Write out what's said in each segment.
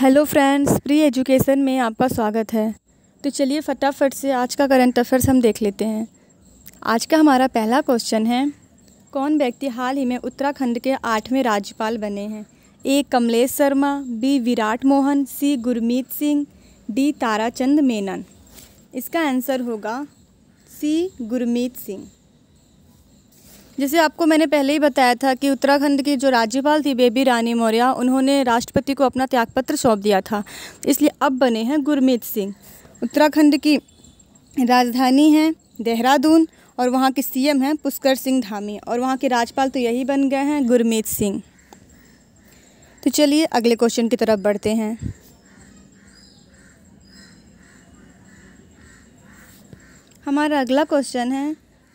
hello friends pre education में आपका स्वागत है तो चलिए फटाफट से आज का करंट अफेयर्स हम देख लेते हैं आज का हमारा पहला क्वेश्चन है कौन व्यक्ति हाल ही में उत्तराखंड के आठवें राज्यपाल बने हैं A Kamlesh Sharma B Virat Mohan C Gurmeet Singh D Tarachand Menon इसका आंसर होगा सी गुरमीत सिंह जैसे आपको मैंने पहले ही बताया था कि उत्तराखंड की जो राज्यपाल थी बेबी रानी मौर्य उन्होंने राष्ट्रपति को अपना त्यागपत्र सौंप दिया था इसलिए अब बने हैं गुरमीत सिंह उत्तराखंड की राजधानी है देहरादून और वहाँ के सीएम हैं पुष्कर सिंह धामी और वहाँ के राज्यपाल तो यही बन गए हैं गुरमीत सिंह तो चलिए अगले क्वेश्चन की तरफ बढ़ते हैं हमारा अगला क्वेश्चन है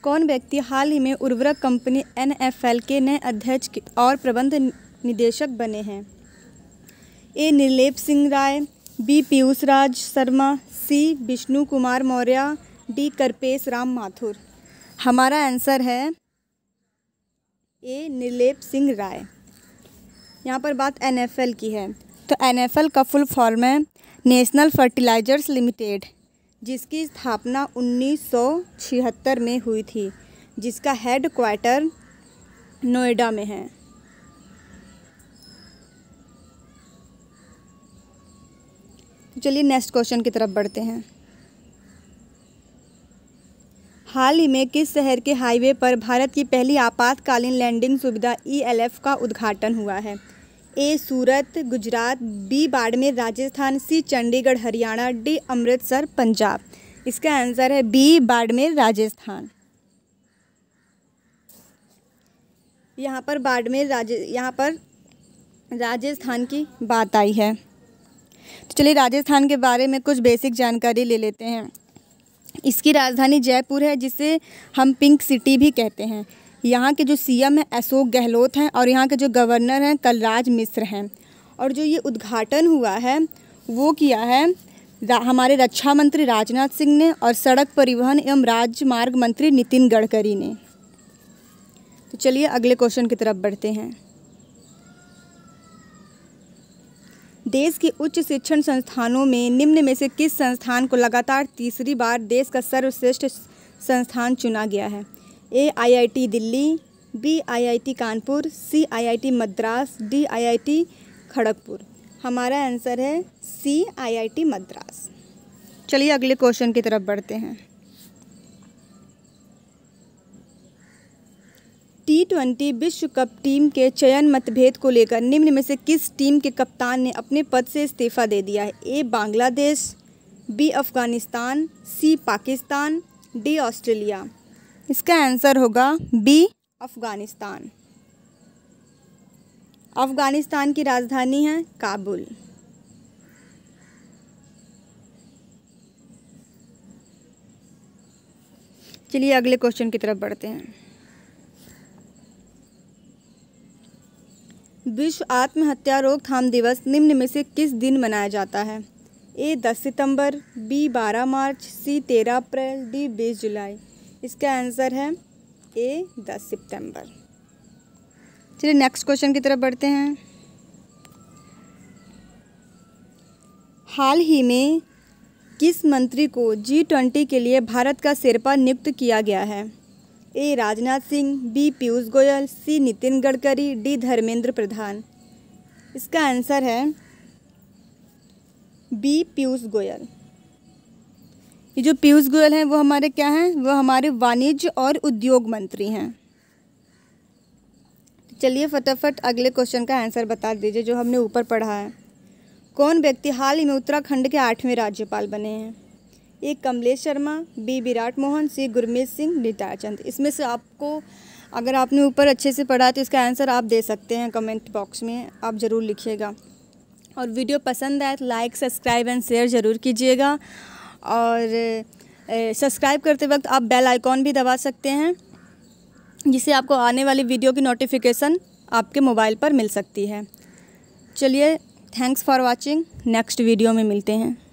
कौन व्यक्ति हाल ही में उर्वरक कंपनी एनएफएल के नए अध्यक्ष और प्रबंध निदेशक बने हैं A Nirlep Singh Rai B Piyush Raj Sharma C Vishnu Kumar Maurya D Karpesh Ram Mathur हमारा आंसर है ए निर्लेप सिंह राय यहाँ पर बात एनएफएल की है तो एनएफएल का फुल फॉर्म है नेशनल फर्टिलाइजर्स लिमिटेड जिसकी स्थापना 1976 में हुई थी जिसका हेड क्वार्टर नोएडा में है तो चलिए नेक्स्ट क्वेश्चन की तरफ बढ़ते हैं हाल ही में किस शहर के हाईवे पर भारत की पहली आपातकालीन लैंडिंग सुविधा ई e का उद्घाटन हुआ है A Surat Gujarat B Barmer Rajasthan C Chandigarh Haryana D Amritsar Punjab इसका आंसर है बी बाड़मेर राजस्थान यहाँ पर बाड़मेर राज यहाँ पर राजस्थान की बात आई है तो चलिए राजस्थान के बारे में कुछ बेसिक जानकारी ले लेते हैं इसकी राजधानी जयपुर है जिसे हम पिंक सिटी भी कहते हैं यहाँ के जो सीएम हैं अशोक गहलोत हैं और यहाँ के जो गवर्नर हैं कलराज मिश्र हैं और जो ये उद्घाटन हुआ है वो किया है हमारे रक्षा मंत्री राजनाथ सिंह ने और सड़क परिवहन एवं राजमार्ग मंत्री नितिन गडकरी ने तो चलिए अगले क्वेश्चन की तरफ बढ़ते हैं देश के उच्च शिक्षण संस्थानों में निम्न में से किस संस्थान को लगातार तीसरी बार देश का सर्वश्रेष्ठ संस्थान चुना गया है A IIT Delhi B IIT Kanpur C IIT Madras D IIT Kharagpur हमारा आंसर है सी आईआईटी मद्रास चलिए अगले क्वेश्चन की तरफ बढ़ते हैं टी ट्वेंटी विश्व कप टीम के चयन मतभेद को लेकर निम्न में से किस टीम के कप्तान ने अपने पद से इस्तीफा दे दिया है A Bangladesh B Afghanistan C Pakistan D Australia इसका आंसर होगा बी अफ़गानिस्तान अफ़गानिस्तान की राजधानी है काबुल चलिए अगले क्वेश्चन की तरफ बढ़ते हैं विश्व आत्महत्या रोकथाम दिवस निम्न में से किस दिन मनाया जाता है ए दस सितंबर बी बारह मार्च सी तेरह अप्रैल डी बीस जुलाई इसका आंसर है ए दस सितंबर चलिए नेक्स्ट क्वेश्चन की तरफ बढ़ते हैं हाल ही में किस मंत्री को जी ट्वेंटी के लिए भारत का सिरपा नियुक्त किया गया है A Rajnath Singh B Piyush Goyal C Nitin Gadkari D Dharmendra Pradhan इसका आंसर है बी पीयूष गोयल ये जो पीयूष गोयल हैं वो हमारे क्या हैं वो हमारे वाणिज्य और उद्योग मंत्री हैं चलिए फटाफट अगले क्वेश्चन का आंसर बता दीजिए जो हमने ऊपर पढ़ा है कौन व्यक्ति हाल ही में उत्तराखंड के आठवें राज्यपाल बने हैं A Kamlesh Sharma B Virat Mohan C Gurmeet Singh Neeta Chand इसमें से आपको अगर आपने ऊपर अच्छे से पढ़ा तो इसका आंसर आप दे सकते हैं कमेंट बॉक्स में आप ज़रूर लिखिएगा और वीडियो पसंद आए तो लाइक सब्सक्राइब एंड शेयर ज़रूर कीजिएगा और सब्सक्राइब करते वक्त आप बेल आइकॉन भी दबा सकते हैं जिससे आपको आने वाली वीडियो की नोटिफिकेशन आपके मोबाइल पर मिल सकती है चलिए thanks for watching next video में मिलते हैं